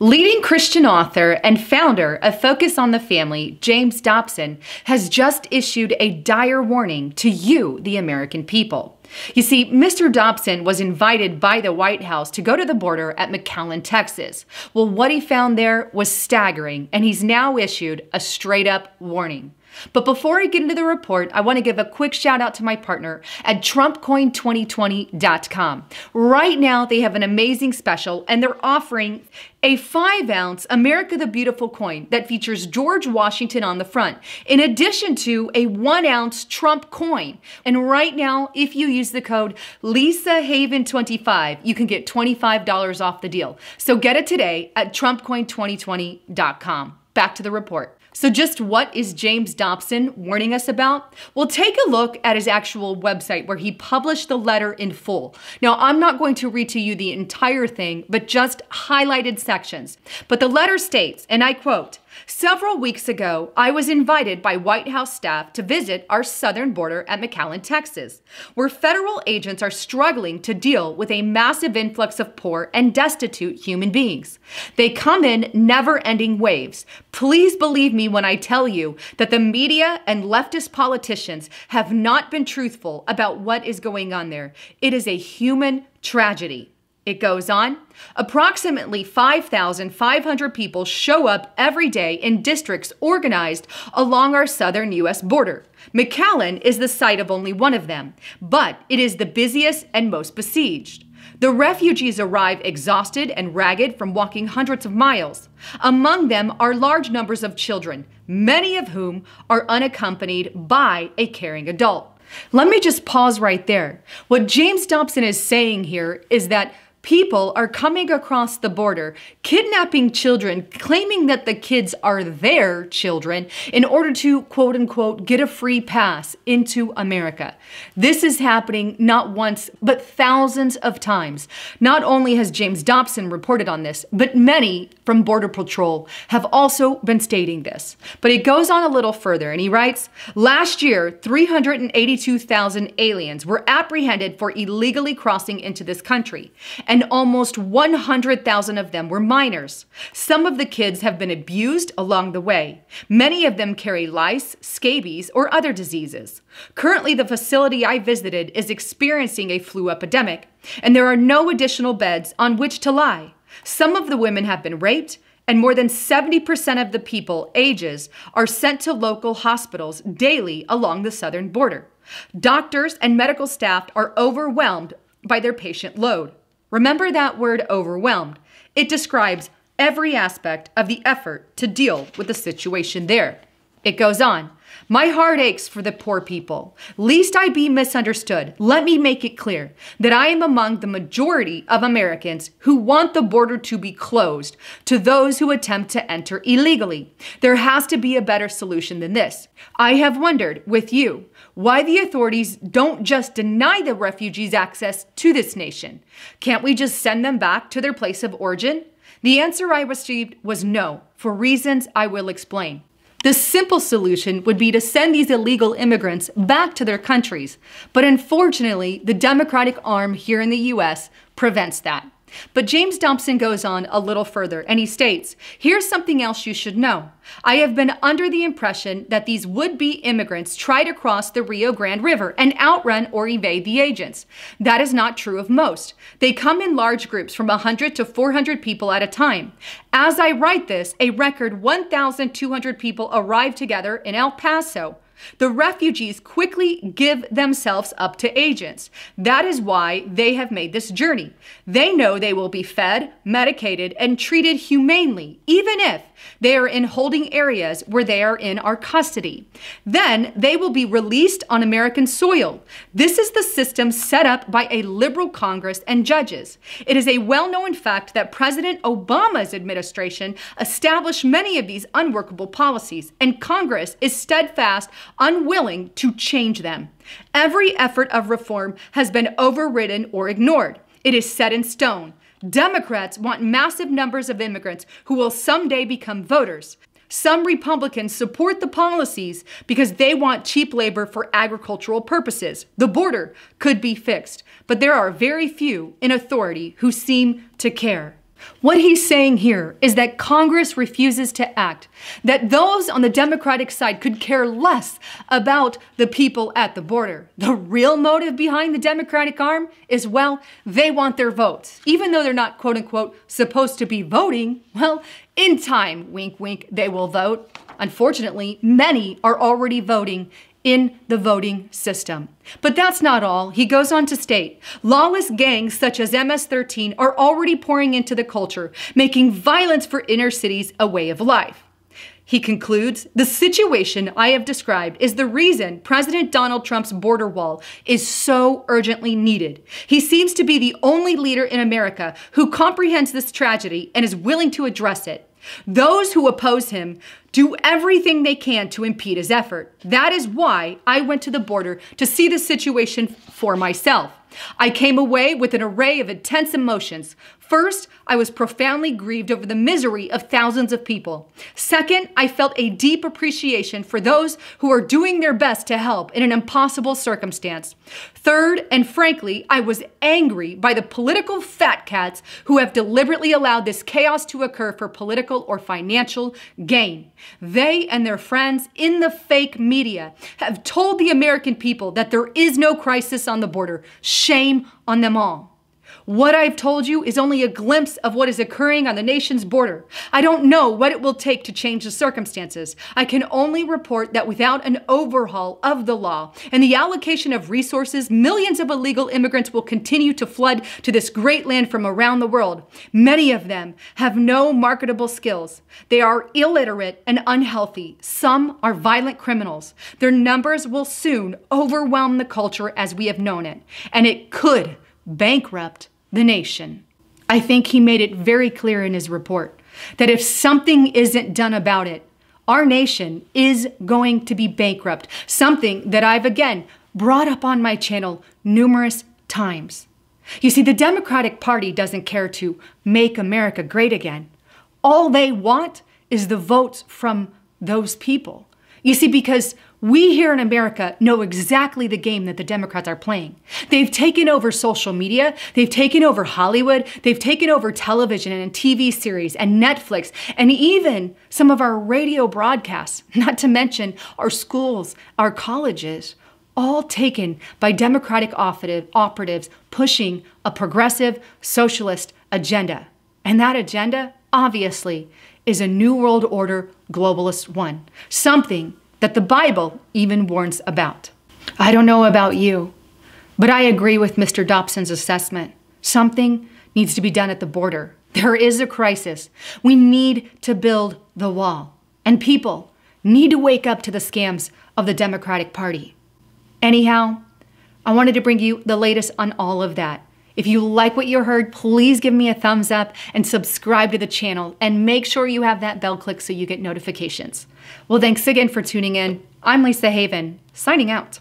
Leading Christian author and founder of Focus on the Family, James Dobson, has just issued a dire warning to you, the American people. You see, Mr. Dobson was invited by the White House to go to the border at McAllen, Texas. Well, what he found there was staggering, and he's now issued a straight up warning. But before I get into the report, I want to give a quick shout out to my partner at TrumpCoin2020.com. Right now, they have an amazing special and they're offering a 5 ounce America the Beautiful coin that features George Washington on the front, in addition to a 1 ounce Trump coin. And right now, if you use the code LisaHaven25, you can get $25 off the deal. So get it today at TrumpCoin2020.com. Back to the report. So just what is James Dobson warning us about? Well, take a look at his actual website where he published the letter in full. Now, I'm not going to read to you the entire thing, but just highlighted sections. But the letter states, and I quote, Several weeks ago, I was invited by White House staff to visit our southern border at McAllen, Texas, where federal agents are struggling to deal with a massive influx of poor and destitute human beings. They come in never ending waves. Please believe me when I tell you that the media and leftist politicians have not been truthful about what is going on there. It is a human tragedy. It goes on approximately 5,500 people show up every day in districts organized along our southern U.S. border. McAllen is the site of only one of them, but it is the busiest and most besieged. The refugees arrive exhausted and ragged from walking hundreds of miles. Among them are large numbers of children, many of whom are unaccompanied by a caring adult. Let me just pause right there. What James Dobson is saying here is that people are coming across the border, kidnapping children, claiming that the kids are their children in order to quote unquote get a free pass into America. This is happening not once, but thousands of times. Not only has James Dobson reported on this, but many from Border Patrol have also been stating this. But he goes on a little further and he writes Last year, 382,000 aliens were apprehended for illegally crossing into this country. And and almost 100,000 of them were minors. Some of the kids have been abused along the way. Many of them carry lice, scabies, or other diseases. Currently, the facility I visited is experiencing a flu epidemic, and there are no additional beds on which to lie. Some of the women have been raped, and more than 70% of the people, ages, are sent to local hospitals daily along the southern border. Doctors and medical staff are overwhelmed by their patient load. Remember that word overwhelmed. It describes every aspect of the effort to deal with the situation there. It goes on my heart aches for the poor people. Least I be misunderstood, let me make it clear that I am among the majority of Americans who want the border to be closed to those who attempt to enter illegally. There has to be a better solution than this. I have wondered, with you, why the authorities don't just deny the refugees access to this nation. Can't we just send them back to their place of origin? The answer I received was no, for reasons I will explain. The simple solution would be to send these illegal immigrants back to their countries. But unfortunately, the Democratic arm here in the US prevents that. But James Thompson goes on a little further and he states Here's something else you should know. I have been under the impression that these would be immigrants try to cross the Rio Grande River and outrun or evade the agents. That is not true of most. They come in large groups from 100 to 400 people at a time. As I write this, a record 1,200 people arrived together in El Paso. The refugees quickly give themselves up to agents. That is why they have made this journey. They know they will be fed, medicated, and treated humanely, even if they are in holding areas where they are in our custody. Then they will be released on American soil. This is the system set up by a liberal Congress and judges. It is a well known fact that President Obama's administration established many of these unworkable policies, and Congress is steadfast unwilling to change them. Every effort of reform has been overridden or ignored. It is set in stone. Democrats want massive numbers of immigrants who will someday become voters. Some Republicans support the policies because they want cheap labor for agricultural purposes. The border could be fixed, but there are very few in authority who seem to care. What he's saying here is that Congress refuses to act, that those on the Democratic side could care less about the people at the border. The real motive behind the Democratic arm is well, they want their votes. Even though they're not quote unquote supposed to be voting, well, in time, wink, wink, they will vote. Unfortunately, many are already voting in the voting system. But that's not all. He goes on to state lawless gangs such as MS 13 are already pouring into the culture, making violence for inner cities a way of life. He concludes The situation I have described is the reason President Donald Trump's border wall is so urgently needed. He seems to be the only leader in America who comprehends this tragedy and is willing to address it. Those who oppose him do everything they can to impede his effort. That is why I went to the border to see the situation for myself. I came away with an array of intense emotions. First, I was profoundly grieved over the misery of thousands of people. Second, I felt a deep appreciation for those who are doing their best to help in an impossible circumstance. Third, and frankly, I was angry by the political fat cats who have deliberately allowed this chaos to occur for political or financial gain. They and their friends in the fake media have told the American people that there is no crisis on the border. Shame on them all. What I've told you is only a glimpse of what is occurring on the nation's border. I don't know what it will take to change the circumstances. I can only report that without an overhaul of the law and the allocation of resources, millions of illegal immigrants will continue to flood to this great land from around the world. Many of them have no marketable skills. They are illiterate and unhealthy. Some are violent criminals. Their numbers will soon overwhelm the culture as we have known it, and it could bankrupt the nation. I think he made it very clear in his report that if something isn't done about it, our nation is going to be bankrupt. Something that I've again brought up on my channel numerous times. You see, the Democratic Party doesn't care to make America great again. All they want is the votes from those people. You see, because we here in America know exactly the game that the Democrats are playing. They've taken over social media, they've taken over Hollywood, they've taken over television and TV series and Netflix, and even some of our radio broadcasts, not to mention our schools, our colleges, all taken by Democratic operatives pushing a progressive socialist agenda. And that agenda, obviously, is a New World Order globalist one, something that the Bible even warns about. I don't know about you, but I agree with Mr. Dobson's assessment. Something needs to be done at the border. There is a crisis. We need to build the wall. And people need to wake up to the scams of the Democratic Party. Anyhow, I wanted to bring you the latest on all of that. If you like what you heard, please give me a thumbs up and subscribe to the channel and make sure you have that bell click so you get notifications. Well, thanks again for tuning in. I'm Lisa Haven, signing out.